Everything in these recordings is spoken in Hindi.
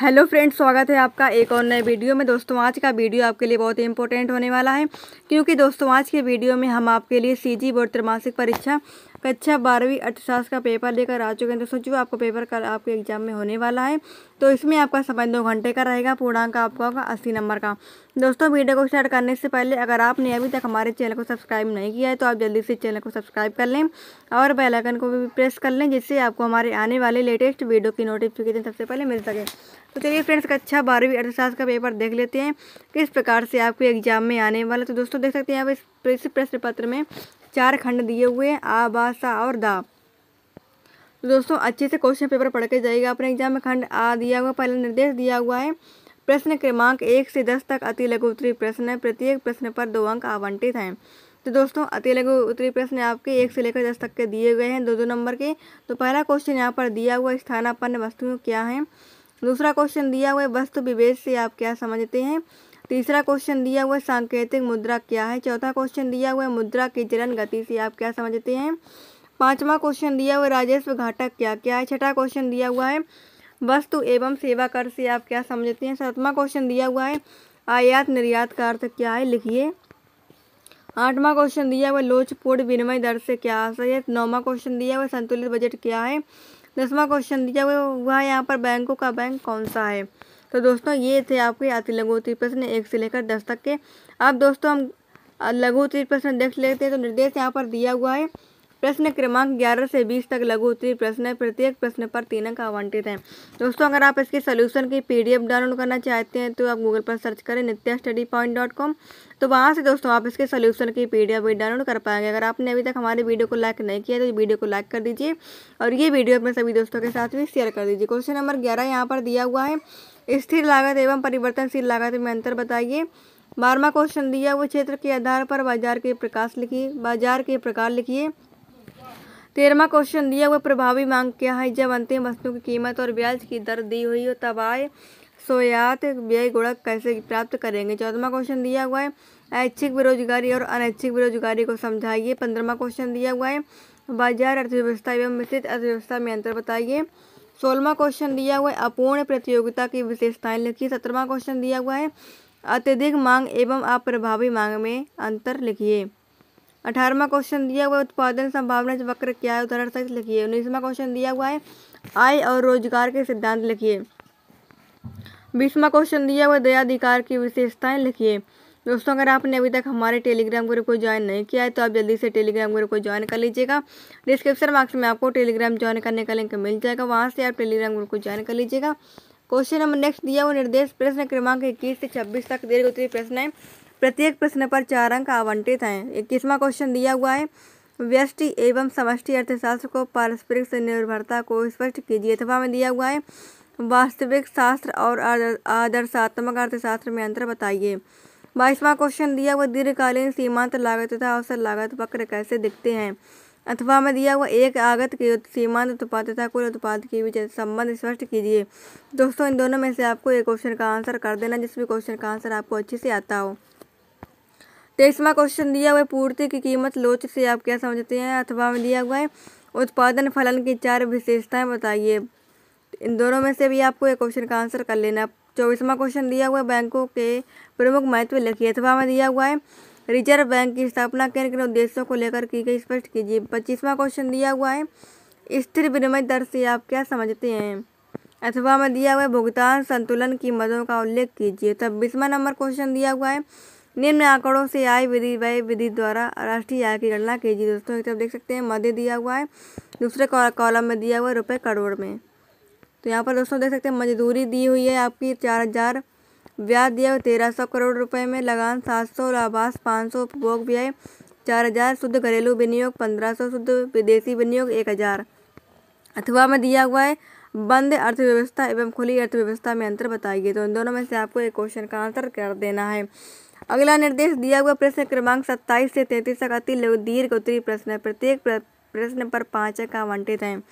हेलो फ्रेंड्स स्वागत है आपका एक और नए वीडियो में दोस्तों आज का वीडियो आपके लिए बहुत ही इंपॉर्टेंट होने वाला है क्योंकि दोस्तों आज के वीडियो में हम आपके लिए सीजी बोर्ड त्रिमासिक परीक्षा कक्षा बारहवीं अर्थशास्त्र का पेपर लेकर आ चुके हैं दोस्तों जो आपका पेपर कल आपके एग्जाम में होने वाला है तो इसमें आपका समय दो घंटे का रहेगा पूर्णांक आपका होगा अस्सी नंबर का दोस्तों वीडियो को स्टार्ट करने से पहले अगर आपने अभी तक हमारे चैनल को सब्सक्राइब नहीं किया है तो आप जल्दी से चैनल को सब्सक्राइब कर लें और बेलाइकन को भी प्रेस कर लें जिससे आपको हमारे आने वाले लेटेस्ट वीडियो की नोटिफिकेशन सबसे पहले मिल सके तो चलिए फ्रेंड्स कक्षा अच्छा बारहवीं अर्थशास्त्र का पेपर देख लेते हैं किस प्रकार से आपको एग्जाम में आने वाला तो दोस्तों देख सकते हैं आप इस प्रश्न पत्र में चार खंड दिए हुए आ बा सा और दा तो दोस्तों अच्छे से क्वेश्चन पेपर पढ़ के जाइएगा अपने एग्जाम में खंड आ दिया हुआ पहला निर्देश दिया हुआ है प्रश्न क्रमांक एक से दस तक अति लघु उत्तरी प्रश्न है प्रत्येक प्रश्न पर दो अंक आवंटित हैं तो दोस्तों अति लघु उत्तरी प्रश्न आपके एक से लेकर दस तक के दिए गए हैं दो दो नंबर के तो पहला क्वेश्चन यहाँ पर दिया हुआ स्थानापन्न वस्तुएं क्या हैं दूसरा क्वेश्चन दिया हुआ है वस्तु विभेद से आप क्या समझते हैं तीसरा क्वेश्चन दिया हुआ है सांकेतिक मुद्रा क्या है चौथा क्वेश्चन दिया हुआ है मुद्रा की चरण गति से आप क्या समझते हैं पांचवा क्वेश्चन दिया हुआ है राजस्व घाटक क्या क्या है छठा क्वेश्चन दिया हुआ है वस्तु एवं सेवा कर से आप क्या समझते हैं सातवां क्वेश्चन दिया हुआ है आयात निर्यात का अर्थ क्या है लिखिए आठवां क्वेश्चन दिया हुआ लोचपूर्ण विनिमय दर से क्या आशय है नौवा क्वेश्चन दिया हुआ संतुलित बजट क्या है दसवां क्वेश्चन दिया हुआ हुआ यहाँ पर बैंकों का बैंक कौन सा है तो दोस्तों ये थे आपके अति लघुती प्रश्न एक से लेकर दस तक के अब दोस्तों हम लघुती प्रश्न देख लेते हैं तो निर्देश यहाँ पर दिया हुआ है प्रश्न क्रमांक ग्यारह से बीस तक लघु उत्तरी प्रश्न प्रत्येक प्रश्न पर तीन अंक आवंटित हैं दोस्तों अगर आप इसके सोल्यूशन की पीडीएफ डाउनलोड करना चाहते हैं तो आप गूगल पर सर्च करें Nitya study point dot com तो वहाँ से दोस्तों आप इसके सोल्यूशन की पीडीएफ भी डाउनलोड कर पाएंगे अगर आपने अभी तक हमारे वीडियो को लाइक नहीं किया तो वीडियो को लाइक कर दीजिए और ये वीडियो अपने सभी दोस्तों के साथ भी शेयर कर दीजिए क्वेश्चन नंबर ग्यारह यहाँ पर दिया हुआ है स्थिर लागत एवं परिवर्तनशील लागत में अंतर बताइए बारहवा क्वेश्चन दिया वो क्षेत्र के आधार पर बाजार के प्रकाश लिखिए बाजार के प्रकार लिखिए तेरहवा क्वेश्चन दिया हुआ प्रभावी मांग क्या है जब अंतिम वस्तु की कीमत और ब्याज की दर दी हुई हो तब आय सोयात व्यय गुणक कैसे प्राप्त करेंगे चौदहवा क्वेश्चन दिया हुआ है ऐच्छिक बेरोजगारी और अनैच्छिक बेरोजगारी को समझाइए पंद्रहवा क्वेश्चन दिया हुआ है बाजार अर्थव्यवस्था एवं मिश्रित अर्थव्यवस्था में अंतर बताइए सोलहवा क्वेश्चन दिया हुआ है अपूर्ण प्रतियोगिता की विशेषताएं लिखिए सत्रहवा क्वेश्चन दिया हुआ है अत्यधिक मांग एवं अप्रभावी मांग में अंतर लिखिए अठारहवा क्वेश्चन दिया हुआ है उत्पादन संभावना वक्र क्या है उदाहरण सहित लिखिए उन्नीसवा क्वेश्चन दिया हुआ है आय और रोजगार के सिद्धांत लिखिए बीसवा क्वेश्चन दिया हुआ है दयाधिकार की विशेषताएं लिखिए दोस्तों अगर आपने अभी तक हमारे टेलीग्राम ग्रुप को ज्वाइन नहीं किया है तो आप जल्दी से टेलीग्राम ग्रुप को ज्वाइन कर लीजिएगा डिस्क्रिप्शन बॉक्स में आपको टेलीग्राम ज्वाइन करने का लिंक मिल जाएगा वहाँ से आप टेलीग्राम ग्रुप को ज्वाइन कर लीजिएगा क्वेश्चन नंबर नेक्स्ट दिया हुआ निर्देश प्रश्न क्रमांक इक्कीस से छब्बीस तक दीर्घ उत्तरी प्रश्न है प्रत्येक प्रश्न पर चार अंक आवंटित हैं इक्कीसवा क्वेश्चन दिया हुआ है व्यष्टि एवं समष्टि अर्थशास्त्र को पारस्परिक निर्भरता को स्पष्ट कीजिए अथवा में दिया हुआ है वास्तविक शास्त्र और आदर्शात्मक अर्थशास्त्र में अंतर बताइए बाईसवां क्वेश्चन दिया हुआ दीर्घकालीन सीमांत लागत तथा अवसर लागत वक्र कैसे दिखते हैं अथवा में दिया हुआ एक आगत के सीमांत उत्पाद तथा कुल उत्पाद के बीच संबंध स्पष्ट कीजिए दोस्तों इन दोनों में से आपको एक क्वेश्चन का आंसर कर देना जिस भी क्वेश्चन का आंसर आपको अच्छे से आता हो तेईसवा तो क्वेश्चन दिया हुआ है पूर्ति की कीमत लोच से आप क्या समझते हैं अथवा में दिया हुआ है उत्पादन फलन की चार विशेषताएं बताइए इन दोनों में से भी आपको एक क्वेश्चन का आंसर कर लेना चौबीसवा क्वेश्चन दिया हुआ है बैंकों के प्रमुख महत्व लिखिए अथवा में दिया हुआ है रिजर्व बैंक की स्थापना किन किन उद्देश्यों को लेकर की गई स्पष्ट कीजिए पच्चीसवा क्वेश्चन दिया हुआ है स्थिर विनिमय दर से आप क्या समझते हैं अथवा में दिया हुआ है भुगतान संतुलन की मदों का उल्लेख कीजिए छब्बीसवा नंबर क्वेश्चन दिया हुआ है निम्न आंकड़ों से आय विधि व्यय विधि द्वारा राष्ट्रीय आय की गणना कीजिए दोस्तों एक तरफ देख सकते हैं मध्य दिया हुआ है दूसरे कॉलम में दिया हुआ है रुपये करोड़ में तो यहाँ पर दोस्तों देख सकते हैं मजदूरी दी हुई है आपकी चार हज़ार ब्याज दिया हुआ तेरह सौ करोड़ रुपए में लगान सात सौ लाभास पाँच सौ उपभोग व्यय चार हज़ार शुद्ध घरेलू विनियोग पंद्रह सौ शुद्ध विदेशी विनियोग एक हज़ार अथवा में दिया हुआ है बंद अर्थव्यवस्था एवं खुली अर्थव्यवस्था में अंतर बताइए तो इन दोनों में से आपको एक क्वेश्चन का आंसर कर देना है अगला निर्देश दिया हुआ प्रश्न क्रमांक सत्ताईस से तैंतीस तक अति लघु दीर्घ उत्तरी प्रश्न है प्रत्येक प्रश्न पर पाँच अंक आवंटित हैं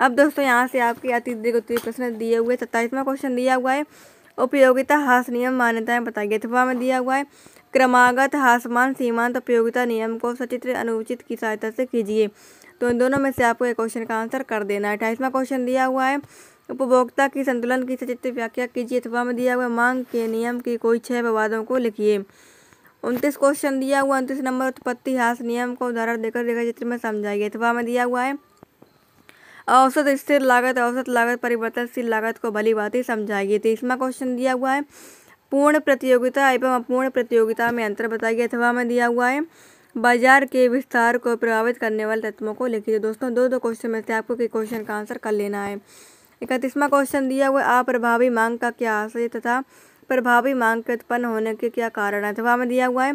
अब दोस्तों यहाँ से आपके अति दीर्घ उत्तरी प्रश्न दिए हुए सत्ताईसवां क्वेश्चन दिया हुआ है उपयोगिता हास नियम मान्यताएं बताई अथवा में दिया हुआ है क्रमागत हासमान सीमांत उपयोगिता नियम को सचित्र अनुचित की सहायता से कीजिए तो इन दोनों में से आपको एक क्वेश्चन का आंसर कर देना है अट्ठाईसवा क्वेश्चन दिया हुआ है उपभोक्ता की संतुलन की सचित्र व्याख्या कीजिए अथवा में दिया हुआ मांग के नियम की कोई छह विवादों को लिखिए उनतीस क्वेश्चन दिया हुआ उनतीस नंबर उत्पत्ति हास नियम को उदाहरण देकर रेखा चित्र में समझाइए अथवा में दिया हुआ है औसत स्थिर लागत औसत लागत परिवर्तनशील लागत को भली बात समझाइए तीसवा क्वेश्चन दिया हुआ है पूर्ण प्रतियोगिता एवं अपूर्ण प्रतियोगिता में अंतर बताइए अथवा में दिया हुआ है बाजार के विस्तार को प्रभावित करने वाले तत्वों को लिखिए दोस्तों दो दो क्वेश्चन में से आपको क्वेश्चन का आंसर कर लेना है इकतीसवा क्वेश्चन दिया हुआ अप्रभावी मांग का क्या आशय तथा प्रभावी मांग के उत्पन्न होने के क्या कारण है अथवा में दिया हुआ है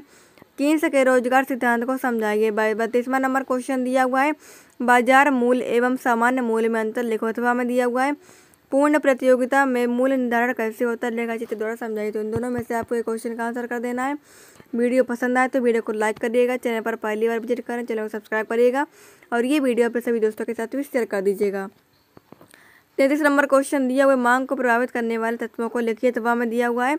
किन्स के रोजगार सिद्धांत को समझाइए बत्तीसवा नंबर क्वेश्चन दिया हुआ है बाजार मूल्य एवं सामान्य मूल्य में अंतर लिखो अथवा में दिया हुआ है पूर्ण प्रतियोगिता में मूल्य निर्धारण कैसे होता है लेखा चित्र द्वारा समझाइए तो इन दोनों में से आपको ये क्वेश्चन का आंसर कर देना है वीडियो पसंद आए तो वीडियो को लाइक करिएगा चैनल पर पहली बार विजिट करें चैनल को सब्सक्राइब करिएगा और ये वीडियो अपने सभी दोस्तों के साथ भी शेयर कर दीजिएगा तैतीस नंबर क्वेश्चन दिया हुआ मांग को प्रभावित करने वाले तत्वों को लिखिए तवा में दिया हुआ है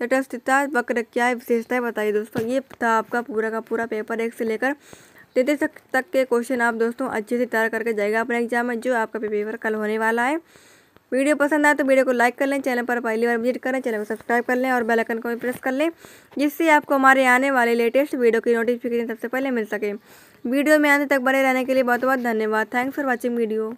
तटस्थता वक्र क्या है विशेषताएं बताइए दोस्तों ये था आपका पूरा का पूरा पेपर एक से लेकर तैतीस तक, तक के क्वेश्चन आप दोस्तों अच्छे से तैयार करके जाएगा अपने एग्जाम में जो आपका पेपर कल होने वाला है वीडियो पसंद आए तो वीडियो को लाइक कर लें चैनल पर पहली बार विजिट करें चैनल को सब्सक्राइब कर लें और बेल आइकन को भी प्रेस कर लें जिससे आपको हमारे आने वाले लेटेस्ट वीडियो की नोटिफिकेशन सबसे पहले मिल सके वीडियो में आने तक बने रहने के लिए बहुत बहुत धन्यवाद थैंक्स फॉर वॉचिंग वीडियो